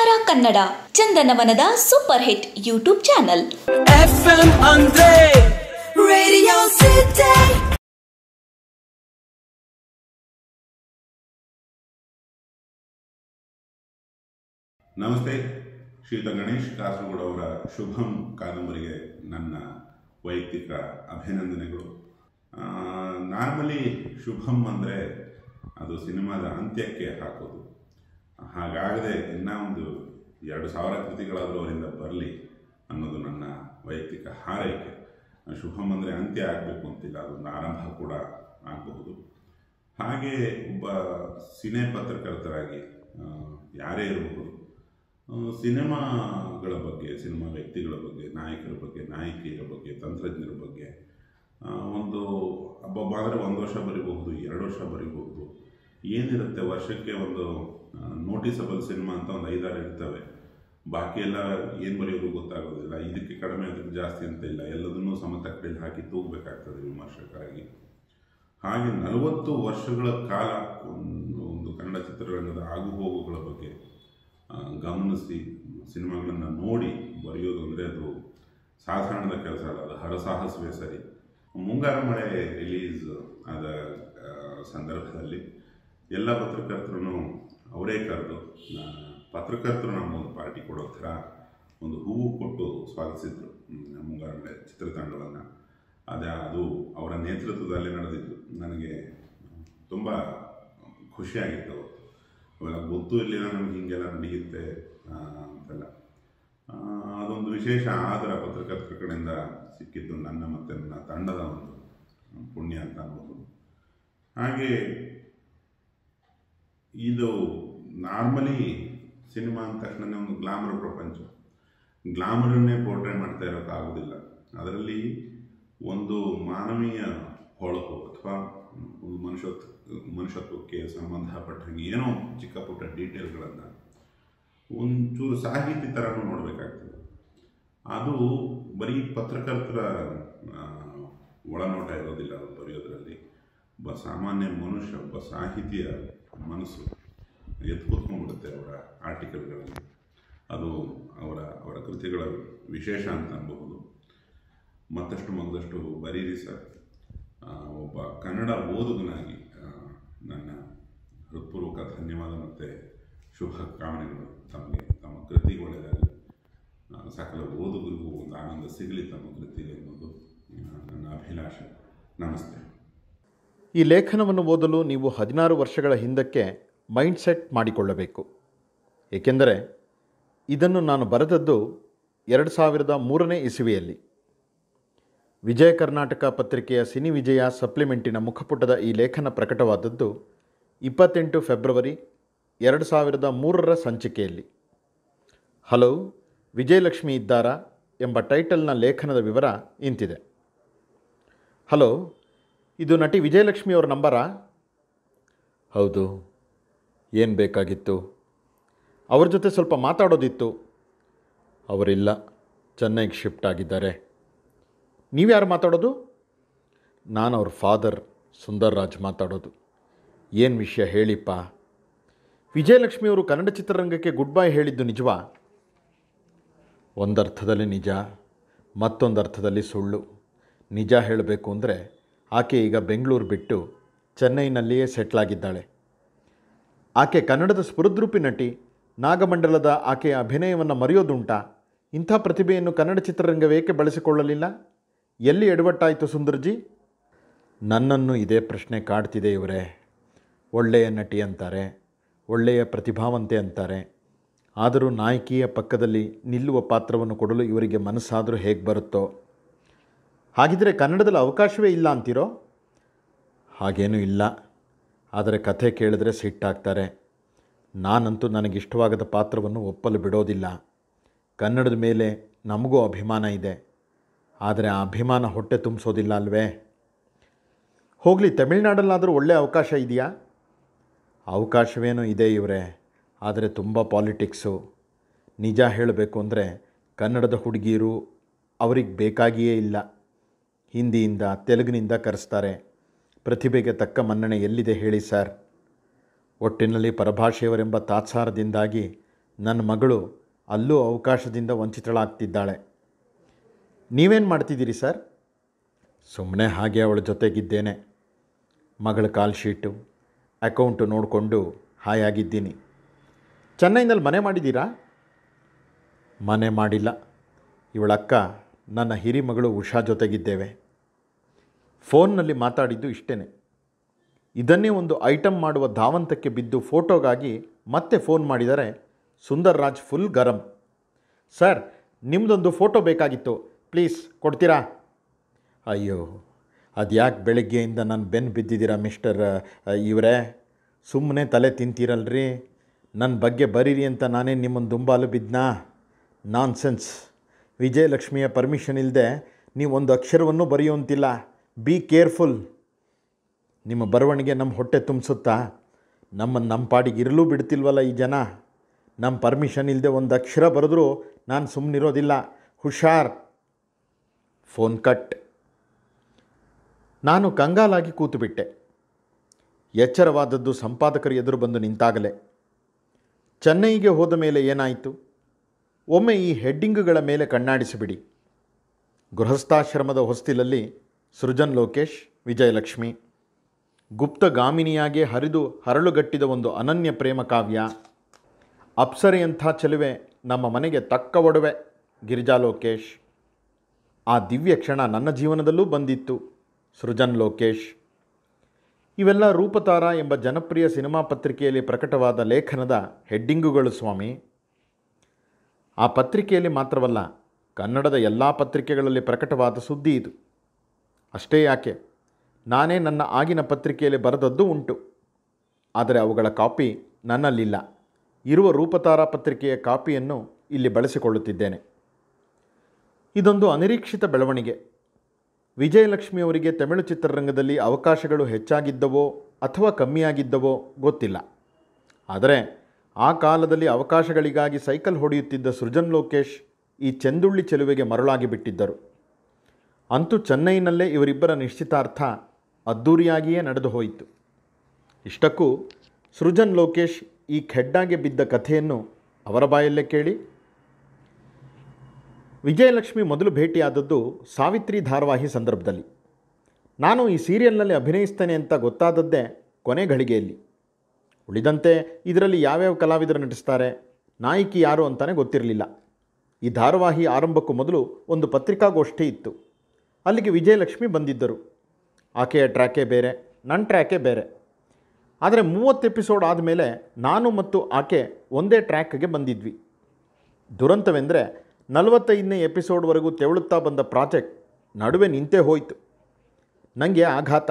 ತಾರಾ ಕನ್ನಡ ಚಂದನವನದ super hit YouTube channel ನಮಸ್ತೆ ಶ್ರೀತ ಗಣೇಶ್ ಕಾಸರಗೋಡು ಅವರ ಶುಭಂ ಕಾದಂಬರಿಗೆ ನನ್ನ ವೈಯಕ್ತಿಕ ಅಭಿನಂದನೆಗಳು ನಾರ್ಮಲಿ ಶುಭಂ ಅಂದರೆ ಅದು ಸಿನಿಮಾದ ಅಂತ್ಯಕ್ಕೆ ಹಾಕೋದು ಹಾಗಾಗದೆ ಇನ್ನೂ ಒಂದು ಎರಡು ಸಾವಿರ ಕೃತಿಗಳಾದರೂ ಅವರಿಂದ ಬರಲಿ ಅನ್ನೋದು ನನ್ನ ವೈಯಕ್ತಿಕ ಹಾರೈಕೆ ಶುಭಂ ಅಂದರೆ ಅಂತ್ಯ ಆಗಬೇಕು ಅಂತಿಲ್ಲ ಅದೊಂದು ಆರಂಭ ಕೂಡ ಆಗಬಹುದು ಹಾಗೆ ಒಬ್ಬ ಸಿನೆ ಪತ್ರಕರ್ತರಾಗಿ ಯಾರೇ ಇರಬಹುದು ಸಿನಿಮಾಗಳ ಬಗ್ಗೆ ಸಿನಿಮಾ ವ್ಯಕ್ತಿಗಳ ಬಗ್ಗೆ ನಾಯಕರ ಬಗ್ಗೆ ನಾಯಕಿಯರ ಬಗ್ಗೆ ತಂತ್ರಜ್ಞರ ಬಗ್ಗೆ ಒಂದು ಹಬ್ಬ ಅಂದರೆ ಒಂದು ವರ್ಷ ಬರಿಬಹುದು ಎರಡು ವರ್ಷ ಬರಿಬಹುದು ಏನಿರುತ್ತೆ ವರ್ಷಕ್ಕೆ ಒಂದು ನೋಟಿಸಬಲ್ ಸಿನಿಮಾ ಅಂತ ಒಂದು ಐದಾರು ಇರ್ತವೆ ಬಾಕಿ ಎಲ್ಲ ಏನು ಬರೆಯೋದು ಗೊತ್ತಾಗೋದಿಲ್ಲ ಇದಕ್ಕೆ ಕಡಿಮೆ ಅದಕ್ಕೆ ಜಾಸ್ತಿ ಅಂತ ಇಲ್ಲ ಎಲ್ಲದನ್ನೂ ಸಮತಕ್ಕಡಿ ಹಾಕಿ ತೂಗಬೇಕಾಗ್ತದೆ ವಿಮರ್ಶಕ್ಕಾಗಿ ಹಾಗೆ ನಲವತ್ತು ವರ್ಷಗಳ ಕಾಲ ಒಂದು ಒಂದು ಕನ್ನಡ ಚಿತ್ರರಂಗದ ಆಗುಹೋಗುಗಳ ಬಗ್ಗೆ ಗಮನಿಸಿ ಸಿನಿಮಾಗಳನ್ನು ನೋಡಿ ಬರೆಯೋದು ಅಂದರೆ ಅದು ಸಾಧಾರಣದ ಕೆಲಸ ಅಲ್ಲ ಅದು ಹರಸಾಹಸವೇ ಸರಿ ಮುಂಗಾರು ಮಳೆ ರಿಲೀಸ್ ಆದ ಸಂದರ್ಭದಲ್ಲಿ ಎಲ್ಲ ಪತ್ರಕರ್ತರು ಅವರೇ ಕರೆದು ಪತ್ರಕರ್ತರು ನಮ್ಮ ಒಂದು ಪಾರ್ಟಿ ಕೊಡೋ ಥರ ಒಂದು ಹೂವು ಕೊಟ್ಟು ಸ್ವಾಗತಿಸಿದ್ರು ಮುಂಗಾರು ಚಿತ್ರತಂಡವನ್ನು ಅದೇ ಅದು ಅವರ ನೇತೃತ್ವದಲ್ಲಿ ನಡೆದಿತ್ತು ನನಗೆ ತುಂಬ ಖುಷಿಯಾಗಿತ್ತು ಇವಾಗ ಗೊತ್ತು ಗೊತ್ತು ಇರಲಿಲ್ಲ ನಮ್ಗೆ ಹೀಗೆಲ್ಲ ನಡೆಯುತ್ತೆ ಅಂತೆಲ್ಲ ಅದೊಂದು ವಿಶೇಷ ಆದರ ಪತ್ರಕರ್ತರ ಕಡೆಯಿಂದ ಸಿಕ್ಕಿದ್ದು ನನ್ನ ಮತ್ತು ನನ್ನ ತಂಡದ ಒಂದು ಪುಣ್ಯ ಅಂತ ಅನ್ಬೋದು ಹಾಗೆ ಇದು ನಾರ್ಮಲಿ ಸಿನಿಮಾ ಅಂದ ತಕ್ಷಣ ಒಂದು ಗ್ಲಾಮರ್ ಪ್ರಪಂಚ ಗ್ಲಾಮರನ್ನೇ ಪೋರ್ಟ್ರೇ ಮಾಡ್ತಾ ಇರೋಕ್ಕಾಗೋದಿಲ್ಲ ಅದರಲ್ಲಿ ಒಂದು ಮಾನವೀಯ ಹೊಳಪು ಅಥವಾ ಒಂದು ಮನುಷ್ಯತ್ವ ಮನುಷ್ಯತ್ವಕ್ಕೆ ಸಂಬಂಧಪಟ್ಟಂಗೆ ಏನೋ ಚಿಕ್ಕ ಪುಟ್ಟ ಡೀಟೇಲ್ಗಳನ್ನು ಒಂಚೂರು ಸಾಹಿತಿ ಥರನೂ ನೋಡಬೇಕಾಗ್ತದೆ ಅದು ಬರೀ ಪತ್ರಕರ್ತರ ಒಳನೋಟ ಇರೋದಿಲ್ಲ ಅದು ಬರೆಯೋದ್ರಲ್ಲಿ ಒಬ್ಬ ಸಾಮಾನ್ಯ ಮನುಷ್ಯ ಒಬ್ಬ ಸಾಹಿತಿಯ ಮನಸ್ಸು ಎದ್ದು ಕೂತ್ಕೊಂಡ್ಬಿಡುತ್ತೆ ಅವರ ಆರ್ಟಿಕಲ್ಗಳಲ್ಲಿ ಅದು ಅವರ ಅವರ ಕೃತಿಗಳ ವಿಶೇಷ ಅಂತ ಅನ್ಬಹುದು ಮತ್ತಷ್ಟು ಮಗದಷ್ಟು ಬರೀರಿ ಸರ್ ಒಬ್ಬ ಕನ್ನಡ ಓದುಗನಾಗಿ ನನ್ನ ಹೃತ್ಪೂರ್ವಕ ಧನ್ಯವಾದ ಮತ್ತು ಶುಭ ಕಾಮನೆಗಳು ತಮಗೆ ತಮ್ಮ ಕೃತಿಗೆ ಒಳ್ಳೆಯದಾಗಲಿ ಸಕಲ ಓದುಗರಿಗೂ ಒಂದು ಆನಂದ ಸಿಗಲಿ ತಮ್ಮ ಕೃತಿಗೆ ಅನ್ನೋದು ನನ್ನ ಅಭಿಲಾಷೆ ನಮಸ್ತೆ ಈ ಲೇಖನವನ್ನು ಓದಲು ನೀವು ಹದಿನಾರು ವರ್ಷಗಳ ಹಿಂದಕ್ಕೆ ಮೈಂಡ್ಸೆಟ್ ಮಾಡಿಕೊಳ್ಳಬೇಕು ಏಕೆಂದರೆ ಇದನ್ನು ನಾನು ಬರೆದದ್ದು ಎರಡು ಸಾವಿರದ ಮೂರನೇ ಇಸುವೆಯಲ್ಲಿ ವಿಜಯ ಕರ್ನಾಟಕ ಪತ್ರಿಕೆಯ ಸಿನಿ ವಿಜಯ ಸಪ್ಲಿಮೆಂಟಿನ ಮುಖಪುಟದ ಈ ಲೇಖನ ಪ್ರಕಟವಾದದ್ದು ಇಪ್ಪತ್ತೆಂಟು ಫೆಬ್ರವರಿ ಎರಡು ಸಾವಿರದ ಮೂರರ ಸಂಚಿಕೆಯಲ್ಲಿ ಹಲೋ ವಿಜಯಲಕ್ಷ್ಮಿ ಇದ್ದಾರಾ ಎಂಬ ಟೈಟಲ್ನ ಲೇಖನದ ವಿವರ ಇಂತಿದೆ ಹಲೋ ಇದು ನಟಿ ವಿಜಯಲಕ್ಷ್ಮಿ ಅವರ ನಂಬರಾ ಹೌದು ಏನು ಬೇಕಾಗಿತ್ತು ಅವ್ರ ಜೊತೆ ಸ್ವಲ್ಪ ಮಾತಾಡೋದಿತ್ತು ಅವರಿಲ್ಲ ಚೆನ್ನೈಗೆ ಶಿಫ್ಟ್ ಆಗಿದ್ದಾರೆ ನೀವ್ಯಾರು ಮಾತಾಡೋದು ನಾನು ಅವ್ರ ಫಾದರ್ ಸುಂದರ್ ರಾಜ್ ಮಾತಾಡೋದು ಏನು ವಿಷಯ ಹೇಳಿಪ್ಪ ವಿಜಯಲಕ್ಷ್ಮಿಯವರು ಕನ್ನಡ ಚಿತ್ರರಂಗಕ್ಕೆ ಗುಡ್ ಬೈ ಹೇಳಿದ್ದು ನಿಜವಾ ಒಂದರ್ಥದಲ್ಲಿ ನಿಜ ಮತ್ತೊಂದು ಅರ್ಥದಲ್ಲಿ ಸುಳ್ಳು ನಿಜ ಹೇಳಬೇಕು ಅಂದರೆ ಆಕೆ ಈಗ ಬೆಂಗಳೂರು ಬಿಟ್ಟು ಚೆನ್ನೈನಲ್ಲಿಯೇ ಸೆಟ್ಲಾಗಿದ್ದಾಳೆ ಆಕೆ ಕನ್ನಡದ ಸ್ಫುರದ್ರೂಪಿ ನಟಿ ನಾಗಮಂಡಲದ ಆಕೆಯ ಅಭಿನಯವನ್ನು ಮರೆಯೋದುಂಟಾ ಇಂಥ ಪ್ರತಿಭೆಯನ್ನು ಕನ್ನಡ ಚಿತ್ರರಂಗವೇಕೆ ಬಳಸಿಕೊಳ್ಳಲಿಲ್ಲ ಎಲ್ಲಿ ಎಡವಟ್ಟಾಯಿತು ಸುಂದರ್ಜಿ ನನ್ನನ್ನು ಇದೇ ಪ್ರಶ್ನೆ ಕಾಡ್ತಿದೆ ಇವರೇ ಒಳ್ಳೆಯ ನಟಿ ಅಂತಾರೆ ಒಳ್ಳೆಯ ಪ್ರತಿಭಾವಂತೆ ಅಂತಾರೆ ಆದರೂ ನಾಯಕಿಯ ಪಕ್ಕದಲ್ಲಿ ನಿಲ್ಲುವ ಪಾತ್ರವನ್ನು ಕೊಡಲು ಇವರಿಗೆ ಮನಸ್ಸಾದರೂ ಹೇಗೆ ಬರುತ್ತೋ ಹಾಗಿದ್ದರೆ ಕನ್ನಡದಲ್ಲಿ ಅವಕಾಶವೇ ಇಲ್ಲ ಅಂತೀರೋ ಹಾಗೇನೂ ಇಲ್ಲ ಆದರೆ ಕಥೆ ಕೇಳಿದ್ರೆ ಸಿಟ್ಟಾಗ್ತಾರೆ ನಾನಂತೂ ನನಗಿಷ್ಟವಾಗದ ಪಾತ್ರವನ್ನು ಒಪ್ಪಲು ಬಿಡೋದಿಲ್ಲ ಕನ್ನಡದ ಮೇಲೆ ನಮಗೂ ಅಭಿಮಾನ ಇದೆ ಆದರೆ ಆ ಅಭಿಮಾನ ಹೊಟ್ಟೆ ತುಂಬಿಸೋದಿಲ್ಲ ಅಲ್ವೇ ಹೋಗಲಿ ತಮಿಳ್ನಾಡಲ್ಲಾದರೂ ಒಳ್ಳೆಯ ಅವಕಾಶ ಇದೆಯಾ ಅವಕಾಶವೇನೂ ಇದೆ ಇವರೇ ಆದರೆ ತುಂಬ ಪಾಲಿಟಿಕ್ಸು ನಿಜ ಹೇಳಬೇಕು ಅಂದರೆ ಕನ್ನಡದ ಹುಡುಗಿಯರು ಅವ್ರಿಗೆ ಬೇಕಾಗಿಯೇ ಇಲ್ಲ ಹಿಂದಿಯಿಂದ ತೆಲುಗಿನಿಂದ ಕರೆಸ್ತಾರೆ ಪ್ರತಿಭೆಗೆ ತಕ್ಕ ಮನ್ನಣೆ ಎಲ್ಲಿದೆ ಹೇಳಿ ಸರ್ ಒಟ್ಟಿನಲ್ಲಿ ಪರಭಾಷೆಯವರೆಂಬ ತಾತ್ಸಾರದಿಂದಾಗಿ ನನ್ನ ಮಗಳು ಅಲ್ಲೂ ಅವಕಾಶದಿಂದ ವಂಚಿತಳಾಗ್ತಿದ್ದಾಳೆ ನೀವೇನು ಮಾಡ್ತಿದ್ದೀರಿ ಸರ್ ಸುಮ್ಮನೆ ಹಾಗೆ ಅವಳ ಜೊತೆಗಿದ್ದೇನೆ ಮಗಳ ಕಾಲ್ ಶೀಟು ಅಕೌಂಟು ನೋಡಿಕೊಂಡು ಹಾಯಾಗಿದ್ದೀನಿ ಚೆನ್ನೈನಲ್ಲಿ ಮನೆ ಮಾಡಿದ್ದೀರಾ ಮನೆ ಮಾಡಿಲ್ಲ ಇವಳಕ್ಕ ನನ್ನ ಹಿರಿಮಗಳು ಉಷಾ ಜೊತೆಗಿದ್ದೇವೆ ಫೋನ್ನಲ್ಲಿ ಮಾತಾಡಿದ್ದು ಇಷ್ಟೇ ಇದನ್ನೇ ಒಂದು ಐಟಮ್ ಮಾಡುವ ಧಾವಂತಕ್ಕೆ ಬಿದ್ದು ಫೋಟೋಗಾಗಿ ಮತ್ತೆ ಫೋನ್ ಮಾಡಿದರೆ ಸುಂದರ್ ರಾಜ್ ಫುಲ್ ಗರಂ ಸರ್ ನಿಮ್ಮದೊಂದು ಫೋಟೋ ಬೇಕಾಗಿತ್ತು ಪ್ಲೀಸ್ ಕೊಡ್ತೀರಾ ಅಯ್ಯೋ ಅದು ಯಾಕೆ ಬೆಳಗ್ಗೆಯಿಂದ ನಾನು ಬೆನ್ನು ಬಿದ್ದಿದ್ದೀರಾ ಮಿಸ್ಟರ್ ಇವರೇ ಸುಮ್ಮನೆ ತಲೆ ತಿಂತೀರಲ್ರಿ ನನ್ನ ಬಗ್ಗೆ ಬರೀರಿ ಅಂತ ನಾನೇ ನಿಮ್ಮನ್ನು ದುಂಬಾಲು ಬಿದ್ದನಾ ನಾನ್ಸೆನ್ಸ್ ವಿಜಯಲಕ್ಷ್ಮಿಯ ಪರ್ಮಿಷನ್ ಇಲ್ಲದೆ ನೀವು ಒಂದು ಅಕ್ಷರವನ್ನು ಬರೆಯುವಂತಿಲ್ಲ ಬಿ ಕೇರ್ಫುಲ್ ನಿಮ್ಮ ಬರವಣಿಗೆ ನಮ್ಮ ಹೊಟ್ಟೆ ತುಂಬಿಸುತ್ತಾ ನಮ್ಮ ನಮ್ಮ ಪಾಡಿಗೆ ಇರಲೂ ಬಿಡ್ತಿಲ್ವಲ್ಲ ಈ ಜನ ನಮ್ಮ ಪರ್ಮಿಷನ್ ಇಲ್ಲದೆ ಒಂದು ಅಕ್ಷರ ಬರೆದರೂ ನಾನು ಸುಮ್ಮನಿರೋದಿಲ್ಲ ಹುಷಾರ್ ಫೋನ್ ಕಟ್ ನಾನು ಕಂಗಾಲಾಗಿ ಕೂತುಬಿಟ್ಟೆ ಎಚ್ಚರವಾದದ್ದು ಸಂಪಾದಕರು ಎದುರು ಬಂದು ನಿಂತಾಗಲೇ ಚೆನ್ನೈಗೆ ಹೋದ ಮೇಲೆ ಏನಾಯಿತು ಒಮ್ಮೆ ಈ ಹೆಡ್ಡಿಂಗುಗಳ ಮೇಲೆ ಕಣ್ಣಾಡಿಸಿಬಿಡಿ ಗೃಹಸ್ಥಾಶ್ರಮದ ಹೊಸ್ತಿಲಲ್ಲಿ ಸೃಜನ್ ಲೋಕೇಶ್ ವಿಜಯಲಕ್ಷ್ಮಿ ಗುಪ್ತಗಾಮಿನಿಯಾಗೆ ಹರಿದು ಹರಳುಗಟ್ಟಿದ ಒಂದು ಅನನ್ಯ ಪ್ರೇಮ ಕಾವ್ಯ ಅಪ್ಸರೆಯಂಥ ಚೆಲುವೆ ನಮ್ಮ ಮನೆಗೆ ತಕ್ಕ ಒಡವೆ ಗಿರಿಜಾ ಲೋಕೇಶ್ ಆ ದಿವ್ಯ ಕ್ಷಣ ನನ್ನ ಜೀವನದಲ್ಲೂ ಬಂದಿತ್ತು ಸೃಜನ್ ಲೋಕೇಶ್ ಇವೆಲ್ಲ ರೂಪತಾರ ಎಂಬ ಜನಪ್ರಿಯ ಸಿನಿಮಾ ಪತ್ರಿಕೆಯಲ್ಲಿ ಪ್ರಕಟವಾದ ಲೇಖನದ ಹೆಡ್ಡಿಂಗುಗಳು ಸ್ವಾಮಿ ಆ ಪತ್ರಿಕೆಯಲ್ಲಿ ಮಾತ್ರವಲ್ಲ ಕನ್ನಡದ ಎಲ್ಲ ಪತ್ರಿಕೆಗಳಲ್ಲಿ ಪ್ರಕಟವಾದ ಸುದ್ದಿ ಇದು ಅಷ್ಟೇ ಯಾಕೆ ನಾನೇ ನನ್ನ ಆಗಿನ ಪತ್ರಿಕೆಯಲ್ಲಿ ಬರೆದದ್ದು ಉಂಟು ಆದರೆ ಅವುಗಳ ಕಾಪಿ ನನ್ನಲ್ಲಿಲ್ಲ ಇರುವ ರೂಪತಾರಾ ಪತ್ರಿಕೆಯ ಕಾಪಿಯನ್ನು ಇಲ್ಲಿ ಬಳಸಿಕೊಳ್ಳುತ್ತಿದ್ದೇನೆ ಇದೊಂದು ಅನಿರೀಕ್ಷಿತ ಬೆಳವಣಿಗೆ ವಿಜಯಲಕ್ಷ್ಮಿಯವರಿಗೆ ತಮಿಳು ಚಿತ್ರರಂಗದಲ್ಲಿ ಅವಕಾಶಗಳು ಹೆಚ್ಚಾಗಿದ್ದವೋ ಅಥವಾ ಕಮ್ಮಿಯಾಗಿದ್ದವೋ ಗೊತ್ತಿಲ್ಲ ಆದರೆ ಆ ಕಾಲದಲ್ಲಿ ಅವಕಾಶಗಳಿಗಾಗಿ ಸೈಕಲ್ ಹೊಡೆಯುತ್ತಿದ್ದ ಸೃಜನ್ ಲೋಕೇಶ್ ಈ ಚೆಂದುಳ್ಳಿ ಚೆಲುವೆಗೆ ಮರಳಾಗಿ ಬಿಟ್ಟಿದ್ದರು ಅಂತೂ ಚೆನ್ನೈನಲ್ಲೇ ಇವರಿಬ್ಬರ ನಿಶ್ಚಿತಾರ್ಥ ಅದ್ಧೂರಿಯಾಗಿಯೇ ನಡೆದು ಹೋಯಿತು ಇಷ್ಟಕ್ಕೂ ಸೃಜನ್ ಲೋಕೇಶ್ ಈ ಖೆಡ್ಡಾಗೆ ಬಿದ್ದ ಕಥೆಯನ್ನು ಅವರ ಬಾಯಲ್ಲೇ ಕೇಳಿ ವಿಜಯಲಕ್ಷ್ಮಿ ಮೊದಲು ಭೇಟಿಯಾದದ್ದು ಸಾವಿತ್ರಿ ಧಾರಾವಾಹಿ ಸಂದರ್ಭದಲ್ಲಿ ನಾನು ಈ ಸೀರಿಯಲ್ನಲ್ಲಿ ಅಭಿನಯಿಸ್ತೇನೆ ಅಂತ ಗೊತ್ತಾದದ್ದೇ ಕೊನೆ ಘಳಿಗೆಯಲ್ಲಿ ಉಳಿದಂತೆ ಇದರಲ್ಲಿ ಯಾವ್ಯಾವ ಕಲಾವಿದರು ನಟಿಸ್ತಾರೆ ನಾಯಕಿ ಯಾರು ಅಂತಾನೆ ಗೊತ್ತಿರಲಿಲ್ಲ ಈ ಧಾರಾವಾಹಿ ಆರಂಭಕ್ಕೂ ಮೊದಲು ಒಂದು ಪತ್ರಿಕಾಗೋಷ್ಠಿ ಇತ್ತು ಅಲ್ಲಿಗೆ ವಿಜಯಲಕ್ಷ್ಮಿ ಬಂದಿದ್ದರು ಆಕೆಯ ಟ್ರ್ಯಾಕೇ ಬೇರೆ ನನ್ನ ಟ್ರ್ಯಾಕೇ ಬೇರೆ ಆದರೆ ಮೂವತ್ತು ಎಪಿಸೋಡ್ ಆದಮೇಲೆ ನಾನು ಮತ್ತು ಆಕೆ ಒಂದೇ ಟ್ರ್ಯಾಕ್ಗೆ ಬಂದಿದ್ವಿ ದುರಂತವೆಂದರೆ ನಲವತ್ತೈದನೇ ಎಪಿಸೋಡ್ವರೆಗೂ ತೆವಳುತ್ತಾ ಬಂದ ಪ್ರಾಜೆಕ್ಟ್ ನಡುವೆ ನಿಂತೇ ಹೋಯಿತು ನನಗೆ ಆಘಾತ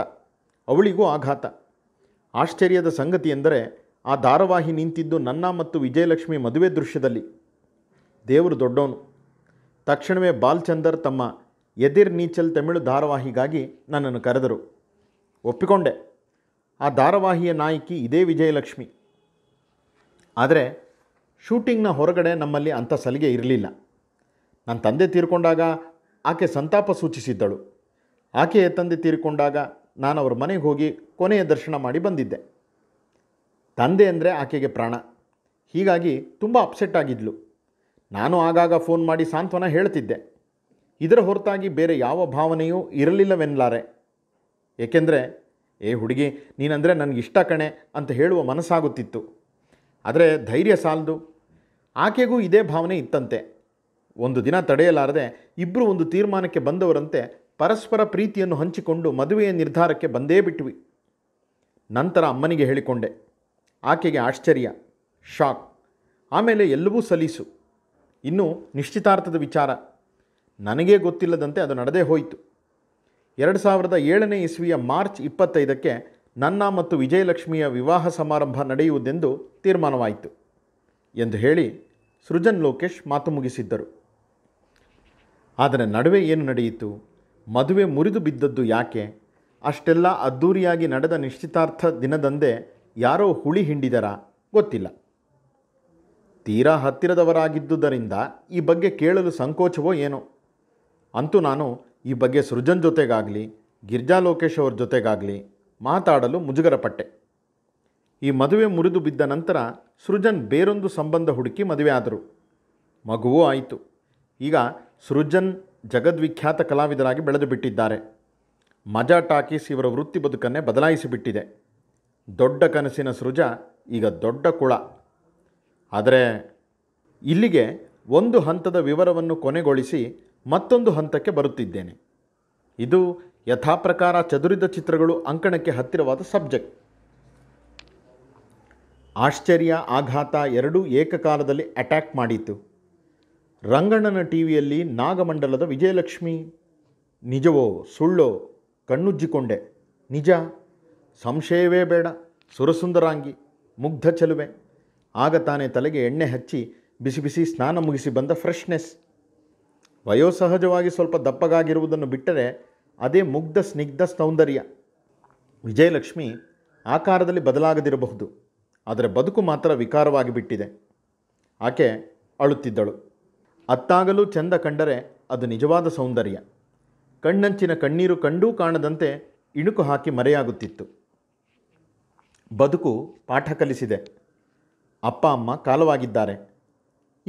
ಅವಳಿಗೂ ಆಘಾತ ಆಶ್ಚರ್ಯದ ಸಂಗತಿ ಎಂದರೆ ಆ ಧಾರಾವಾಹಿ ನಿಂತಿದ್ದು ನನ್ನ ಮತ್ತು ವಿಜಯಲಕ್ಷ್ಮಿ ಮದುವೆ ದೃಶ್ಯದಲ್ಲಿ ದೇವರು ದೊಡ್ಡವನು ತಕ್ಷಣವೇ ಬಾಲ್ಚಂದರ್ ತಮ್ಮ ಎದಿರ್ ನೀಚಲ್ ತಮಿಳು ಧಾರಾವಾಹಿಗಾಗಿ ನನ್ನನ್ನು ಕರೆದರು ಒಪ್ಪಿಕೊಂಡೆ ಆ ಧಾರಾವಾಹಿಯ ನಾಯಕಿ ಇದೇ ವಿಜಯಲಕ್ಷ್ಮಿ ಆದರೆ ಶೂಟಿಂಗ್ನ ಹೊರಗಡೆ ನಮ್ಮಲ್ಲಿ ಅಂಥ ಸಲಿಗೆ ಇರಲಿಲ್ಲ ನನ್ನ ತಂದೆ ತೀರ್ಕೊಂಡಾಗ ಆಕೆ ಸಂತಾಪ ಸೂಚಿಸಿದ್ದಳು ಆಕೆಯ ತಂದೆ ತೀರಿಕೊಂಡಾಗ ನಾನು ಅವ್ರ ಮನೆಗೆ ಹೋಗಿ ಕೊನೆಯ ದರ್ಶನ ಮಾಡಿ ಬಂದಿದ್ದೆ ತಂದೆ ಅಂದರೆ ಆಕೆಗೆ ಪ್ರಾಣ ಹೀಗಾಗಿ ತುಂಬ ಅಪ್ಸೆಟ್ ಆಗಿದ್ಲು ನಾನು ಆಗಾಗ ಫೋನ್ ಮಾಡಿ ಸಾಂತ್ವನ ಹೇಳ್ತಿದ್ದೆ ಇದರ ಹೊರತಾಗಿ ಬೇರೆ ಯಾವ ಭಾವನೆಯೂ ಇರಲಿಲ್ಲವೆನ್ನಲಾರೆ ಏಕೆಂದರೆ ಏ ಹುಡುಗಿ ನೀನಂದರೆ ನನಗಿಷ್ಟ ಕಣೆ ಅಂತ ಹೇಳುವ ಮನಸ್ಸಾಗುತ್ತಿತ್ತು ಆದರೆ ಧೈರ್ಯ ಸಾಲದು ಆಕೆಗೂ ಇದೇ ಭಾವನೆ ಇತ್ತಂತೆ ಒಂದು ದಿನ ತಡೆಯಲಾರದೆ ಇಬ್ಬರು ಒಂದು ತೀರ್ಮಾನಕ್ಕೆ ಬಂದವರಂತೆ ಪರಸ್ಪರ ಪ್ರೀತಿಯನ್ನು ಹಂಚಿಕೊಂಡು ಮದುವೆಯ ನಿರ್ಧಾರಕ್ಕೆ ಬಂದೇ ಬಿಟ್ವಿ ನಂತರ ಅಮ್ಮನಿಗೆ ಹೇಳಿಕೊಂಡೆ ಆಕೆಗೆ ಆಶ್ಚರ್ಯ ಶಾಕ್ ಆಮೇಲೆ ಎಲ್ಲವೂ ಸಲೀಸು ಇನ್ನು ನಿಶ್ಚಿತಾರ್ಥದ ವಿಚಾರ ನನಗೇ ಗೊತ್ತಿಲ್ಲದಂತೆ ಅದು ನಡೆದೇ ಹೋಯಿತು ಎರಡು ಸಾವಿರದ ಏಳನೇ ಇಸ್ವಿಯ ಮಾರ್ಚ್ ಇಪ್ಪತ್ತೈದಕ್ಕೆ ನನ್ನ ಮತ್ತು ವಿಜಯಲಕ್ಷ್ಮಿಯ ವಿವಾಹ ಸಮಾರಂಭ ನಡೆಯುವುದೆಂದು ತೀರ್ಮಾನವಾಯಿತು ಎಂದು ಹೇಳಿ ಸೃಜನ್ ಲೋಕೇಶ್ ಮಾತು ಮುಗಿಸಿದ್ದರು ಆದರೆ ನಡುವೆ ಏನು ನಡೆಯಿತು ಮದುವೆ ಮುರಿದು ಬಿದ್ದದ್ದು ಯಾಕೆ ಅಷ್ಟೆಲ್ಲ ಅದ್ಧೂರಿಯಾಗಿ ನಡೆದ ನಿಶ್ಚಿತಾರ್ಥ ದಿನದಂದೇ ಯಾರೋ ಹುಳಿ ಹಿಂಡಿದರ ಗೊತ್ತಿಲ್ಲ ತೀರಾ ಹತ್ತಿರದವರಾಗಿದ್ದುದರಿಂದ ಈ ಬಗ್ಗೆ ಕೇಳಲು ಸಂಕೋಚವೋ ಏನೋ ಅಂತೂ ನಾನು ಈ ಬಗ್ಗೆ ಸೃಜನ್ ಜೊತೆಗಾಗಲಿ ಗಿರ್ಜಾ ಲೋಕೇಶ್ ಅವ್ರ ಜೊತೆಗಾಗಲಿ ಮಾತಾಡಲು ಮುಜುಗರ ಪಟ್ಟೆ ಈ ಮದುವೆ ಮುರಿದು ಬಿದ್ದ ನಂತರ ಸೃಜನ್ ಬೇರೊಂದು ಸಂಬಂಧ ಹುಡುಕಿ ಮದುವೆ ಆದರು ಮಗುವೂ ಆಯಿತು ಈಗ ಸೃಜನ್ ಜಗದ್ವಿಖ್ಯಾತ ಕಲಾವಿದರಾಗಿ ಬೆಳೆದು ಬಿಟ್ಟಿದ್ದಾರೆ ಮಜಾ ಟಾಕೀಸ್ ಇವರ ವೃತ್ತಿ ಬದುಕನ್ನೇ ಬದಲಾಯಿಸಿಬಿಟ್ಟಿದೆ ದೊಡ್ಡ ಕನಸಿನ ಸೃಜ ಈಗ ದೊಡ್ಡ ಕುಳ ಆದರೆ ಇಲ್ಲಿಗೆ ಒಂದು ಹಂತದ ವಿವರವನ್ನು ಕೊನೆಗೊಳಿಸಿ ಮತ್ತೊಂದು ಹಂತಕ್ಕೆ ಬರುತ್ತಿದ್ದೇನೆ ಇದು ಯಥಾಪ್ರಕಾರ ಚದುರಿದ ಚಿತ್ರಗಳು ಅಂಕಣಕ್ಕೆ ಹತ್ತಿರವಾದ ಸಬ್ಜೆಕ್ಟ್ ಆಶ್ಚರ್ಯ ಆಘಾತ ಎರಡೂ ಏಕಕಾಲದಲ್ಲಿ ಅಟ್ಯಾಕ್ ಮಾಡಿತು ರಂಗಣ್ಣನ ಟಿ ವಿಯಲ್ಲಿ ನಾಗಮಂಡಲದ ವಿಜಯಲಕ್ಷ್ಮಿ ನಿಜವೋ ಸುಳ್ಳೋ ಕಣ್ಣುಜ್ಜಿಕೊಂಡೆ ನಿಜ ಸಂಶಯವೇ ಬೇಡ ಸುರಸುಂದರಾಂಗಿ ಮುಗ್ಧ ಚೆಲುವೆ ಆಗ ತಾನೇ ತಲೆಗೆ ಎಣ್ಣೆ ಹಚ್ಚಿ ಬಿಸಿ ಬಿಸಿ ಸ್ನಾನ ಮುಗಿಸಿ ಬಂದ ಫ್ರೆಶ್ನೆಸ್ ವಯೋಸಹಜವಾಗಿ ಸ್ವಲ್ಪ ದಪ್ಪಗಾಗಿರುವುದನ್ನು ಬಿಟ್ಟರೆ ಅದೇ ಮುಗ್ಧ ಸ್ನಿಗ್ಧ ಸೌಂದರ್ಯ ವಿಜಯಲಕ್ಷ್ಮಿ ಆಕಾರದಲ್ಲಿ ಬದಲಾಗದಿರಬಹುದು ಆದರೆ ಬದುಕು ಮಾತ್ರ ವಿಕಾರವಾಗಿ ಬಿಟ್ಟಿದೆ ಆಕೆ ಅಳುತ್ತಿದ್ದಳು ಅತ್ತಾಗಲೂ ಚೆಂದ ಕಂಡರೆ ಅದು ನಿಜವಾದ ಸೌಂದರ್ಯ ಕಣ್ಣಂಚಿನ ಕಣ್ಣೀರು ಕಂಡೂ ಕಾಣದಂತೆ ಇಣುಕು ಹಾಕಿ ಮರೆಯಾಗುತ್ತಿತ್ತು ಬದುಕು ಪಾಠ ಕಲಿಸಿದೆ ಅಪ್ಪ ಅಮ್ಮ ಕಾಲವಾಗಿದ್ದಾರೆ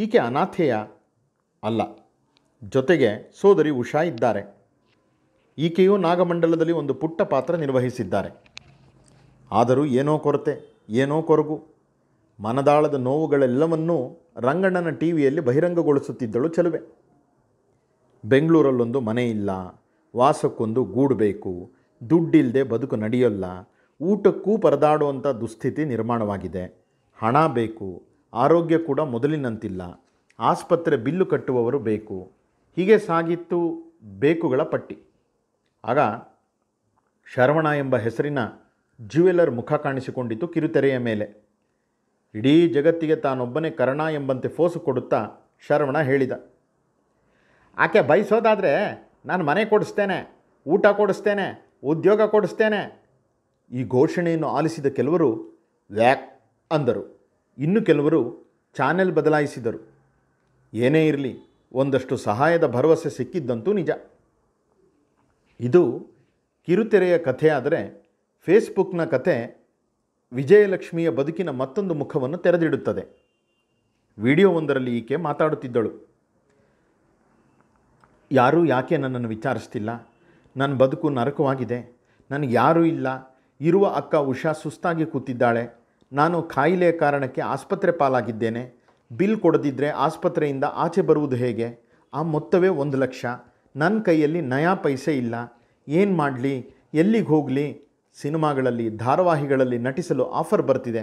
ಈಕೆ ಅನಾಥೆಯ ಅಲ್ಲ ಜೊತೆಗೆ ಸೋದರಿ ಉಷಾ ಇದ್ದಾರೆ ಈಕೆಯೂ ನಾಗಮಂಡಲದಲ್ಲಿ ಒಂದು ಪುಟ್ಟ ಪಾತ್ರ ನಿರ್ವಹಿಸಿದ್ದಾರೆ ಆದರೂ ಏನೋ ಕೊರತೆ ಏನೋ ಕೊರಗು ಮನದಾಳದ ನೋವುಗಳೆಲ್ಲವನ್ನೂ ರಂಗಣ್ಣನ ಟಿ ವಿಯಲ್ಲಿ ಬಹಿರಂಗಗೊಳಿಸುತ್ತಿದ್ದಳು ಚೆಲುವೆ ಬೆಂಗಳೂರಲ್ಲೊಂದು ಮನೆ ಇಲ್ಲ ವಾಸಕ್ಕೊಂದು ಗೂಡು ಬೇಕು ದುಡ್ಡಿಲ್ಲದೆ ಬದುಕು ನಡೆಯೋಲ್ಲ ಊಟಕ್ಕೂ ಪರದಾಡುವಂಥ ದುಸ್ಥಿತಿ ನಿರ್ಮಾಣವಾಗಿದೆ ಹಣ ಬೇಕು ಆರೋಗ್ಯ ಕೂಡ ಮೊದಲಿನಂತಿಲ್ಲ ಆಸ್ಪತ್ರೆ ಬಿಲ್ಲು ಕಟ್ಟುವವರು ಬೇಕು ಹೀಗೆ ಸಾಗಿತ್ತು ಬೇಕುಗಳ ಪಟ್ಟಿ ಆಗ ಶರವಣ ಎಂಬ ಹೆಸರಿನ ಜ್ಯುವೆಲರ್ ಮುಖ ಕಾಣಿಸಿಕೊಂಡಿತು ಕಿರುತೆರೆಯ ಮೇಲೆ ಇಡೀ ಜಗತ್ತಿಗೆ ತಾನೊಬ್ಬನೇ ಕರ್ಣ ಎಂಬಂತೆ ಫೋಸು ಕೊಡುತ್ತಾ ಶರವಣ ಹೇಳಿದ ಆಕೆ ಬಯಸೋದಾದರೆ ನಾನು ಮನೆ ಕೊಡಿಸ್ತೇನೆ ಊಟ ಕೊಡಿಸ್ತೇನೆ ಉದ್ಯೋಗ ಕೊಡಿಸ್ತೇನೆ ಈ ಘೋಷಣೆಯನ್ನು ಆಲಿಸಿದ ಕೆಲವರು ವ್ಯಾಕ್ ಅಂದರು ಇನ್ನು ಕೆಲವರು ಚಾನೆಲ್ ಬದಲಾಯಿಸಿದರು ಏನೇ ಇರಲಿ ಒಂದಷ್ಟು ಸಹಾಯದ ಭರವಸೆ ಸಿಕ್ಕಿದ್ದಂತೂ ನಿಜ ಇದು ಕಿರುತೆರೆಯ ಕಥೆಯಾದರೆ ಫೇಸ್ಬುಕ್ನ ಕತೆ ವಿಜಯಲಕ್ಷ್ಮಿಯ ಬದುಕಿನ ಮತ್ತೊಂದು ಮುಖವನ್ನು ತೆರೆದಿಡುತ್ತದೆ ವಿಡಿಯೋವೊಂದರಲ್ಲಿ ಈಕೆ ಮಾತಾಡುತ್ತಿದ್ದಳು ಯಾರೂ ಯಾಕೆ ನನ್ನನ್ನು ವಿಚಾರಿಸ್ತಿಲ್ಲ ನನ್ನ ಬದುಕು ನರಕವಾಗಿದೆ ನನಗೆ ಯಾರೂ ಇಲ್ಲ ಇರುವ ಅಕ್ಕ ಉಷಾ ಸುಸ್ತಾಗಿ ಕೂತಿದ್ದಾಳೆ ನಾನು ಖಾಯಿಲೆಯ ಕಾರಣಕ್ಕೆ ಆಸ್ಪತ್ರೆ ಪಾಲಾಗಿದ್ದೇನೆ ಬಿಲ್ ಕೊಡದಿದ್ದರೆ ಆಸ್ಪತ್ರೆಯಿಂದ ಆಚೆ ಬರುವುದು ಹೇಗೆ ಆ ಮೊತ್ತವೇ ಒಂದು ಲಕ್ಷ ನನ್ನ ಕೈಯಲ್ಲಿ ನಯಾ ಪೈಸೆ ಇಲ್ಲ ಏನು ಮಾಡಲಿ ಎಲ್ಲಿಗೆ ಹೋಗಲಿ ಸಿನಿಮಾಗಳಲ್ಲಿ ಧಾರಾವಾಹಿಗಳಲ್ಲಿ ನಟಿಸಲು ಆಫರ್ ಬರ್ತಿದೆ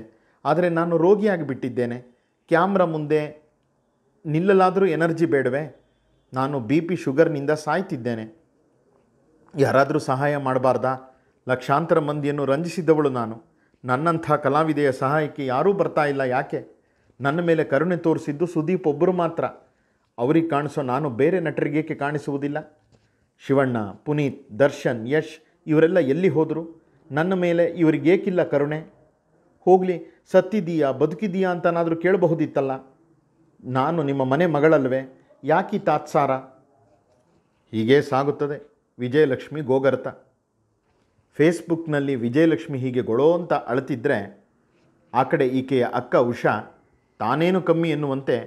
ಆದರೆ ನಾನು ರೋಗಿಯಾಗಿ ಬಿಟ್ಟಿದ್ದೇನೆ ಕ್ಯಾಮ್ರಾ ಮುಂದೆ ನಿಲ್ಲಲಾದರೂ ಎನರ್ಜಿ ಬೇಡವೇ ನಾನು ಬಿ ಪಿ ಶುಗರ್ನಿಂದ ಸಾಯ್ತಿದ್ದೇನೆ ಯಾರಾದರೂ ಸಹಾಯ ಮಾಡಬಾರ್ದಾ ಲಕ್ಷಾಂತರ ಮಂದಿಯನ್ನು ರಂಜಿಸಿದ್ದವಳು ನಾನು ನನ್ನಂಥ ಕಲಾವಿದೆಯ ಸಹಾಯಕ್ಕೆ ಯಾರೂ ಬರ್ತಾ ಇಲ್ಲ ಯಾಕೆ ನನ್ನ ಮೇಲೆ ಕರುಣೆ ತೋರಿಸಿದ್ದು ಸುದೀಪ್ ಒಬ್ಬರು ಮಾತ್ರ ಅವರಿಗೆ ಕಾಣಿಸೋ ನಾನು ಬೇರೆ ನಟರಿಗೇಕೆ ಕಾಣಿಸುವುದಿಲ್ಲ ಶಿವಣ್ಣ ಪುನೀತ್ ದರ್ಶನ್ ಯಶ್ ಇವರೆಲ್ಲ ಎಲ್ಲಿ ಹೋದರು ನನ್ನ ಮೇಲೆ ಇವರಿಗೇಕಿಲ್ಲ ಕರುಣೆ ಹೋಗಲಿ ಸತ್ತಿದೀಯಾ ಬದುಕಿದೀಯಾ ಅಂತನಾದರೂ ಕೇಳಬಹುದಿತ್ತಲ್ಲ ನಾನು ನಿಮ್ಮ ಮನೆ ಮಗಳಲ್ವೇ ಯಾಕಿ ತಾತ್ಸಾರ ಹೀಗೇ ಸಾಗುತ್ತದೆ ವಿಜಯಲಕ್ಷ್ಮಿ ಗೋಗರ್ತ ಫೇಸ್ಬುಕ್ನಲ್ಲಿ ವಿಜಯಲಕ್ಷ್ಮಿ ಹೀಗೆ ಗೊಳೋ ಅಂತ ಅಳತಿದ್ರೆ ಆ ಕಡೆ ಈಕೆಯ ಅಕ್ಕ ಉಷಾ ತಾನೇನು ಕಮ್ಮಿ ಎನ್ನುವಂತೆ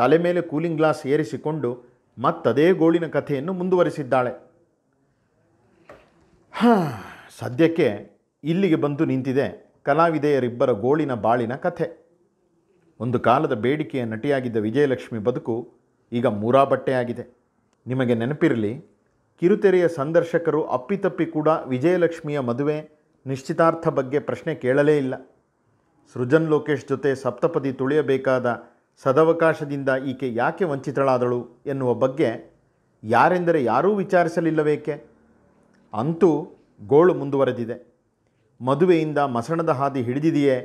ತಲೆ ಮೇಲೆ ಕೂಲಿಂಗ್ ಗ್ಲಾಸ್ ಏರಿಸಿಕೊಂಡು ಮತ್ತದೇ ಗೋಳಿನ ಕಥೆಯನ್ನು ಮುಂದುವರಿಸಿದ್ದಾಳೆ ಹಾಂ ಸದ್ಯಕ್ಕೆ ಇಲ್ಲಿಗೆ ಬಂದು ನಿಂತಿದೆ ಕಲಾವಿದೆಯರಿಬ್ಬರ ಗೋಳಿನ ಬಾಳಿನ ಕಥೆ ಒಂದು ಕಾಲದ ಬೇಡಿಕೆಯ ನಟಿಯಾಗಿದ್ದ ವಿಜಯಲಕ್ಷ್ಮಿ ಬದುಕು ಈಗ ಮೂರಾ ಬಟ್ಟೆಯಾಗಿದೆ ನಿಮಗೆ ನೆನಪಿರಲಿ ಕಿರುತೆರೆಯ ಸಂದರ್ಶಕರು ಅಪ್ಪಿತಪ್ಪಿ ಕೂಡ ವಿಜಯಲಕ್ಷ್ಮಿಯ ಮದುವೆ ನಿಶ್ಚಿತಾರ್ಥ ಬಗ್ಗೆ ಪ್ರಶ್ನೆ ಕೇಳಲೇ ಇಲ್ಲ ಸೃಜನ್ ಲೋಕೇಶ್ ಜೊತೆ ಸಪ್ತಪದಿ ತುಳಿಯಬೇಕಾದ ಸದವಕಾಶದಿಂದ ಈಕೆ ಯಾಕೆ ವಂಚಿತಳಾದಳು ಎನ್ನುವ ಬಗ್ಗೆ ಯಾರೆಂದರೆ ಯಾರೂ ವಿಚಾರಿಸಲಿಲ್ಲಬೇಕೆ ಅಂತೂ ಗೋಳು ಮುಂದುವರೆದಿದೆ ಮದುವೆಯಿಂದ ಮಸಣದ ಹಾದಿ ಹಿಡಿದಿದೆಯೇ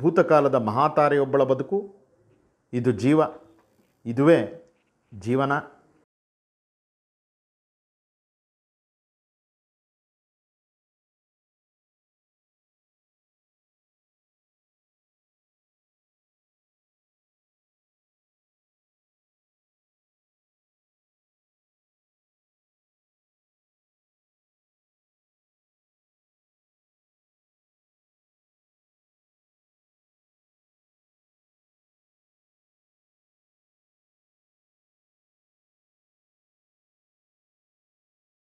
ಭೂತಕಾಲದ ಮಹಾತಾರೆಯೊಬ್ಬಳ ಬದುಕು ಇದು ಜೀವ ಇದುವೇ ಜೀವನ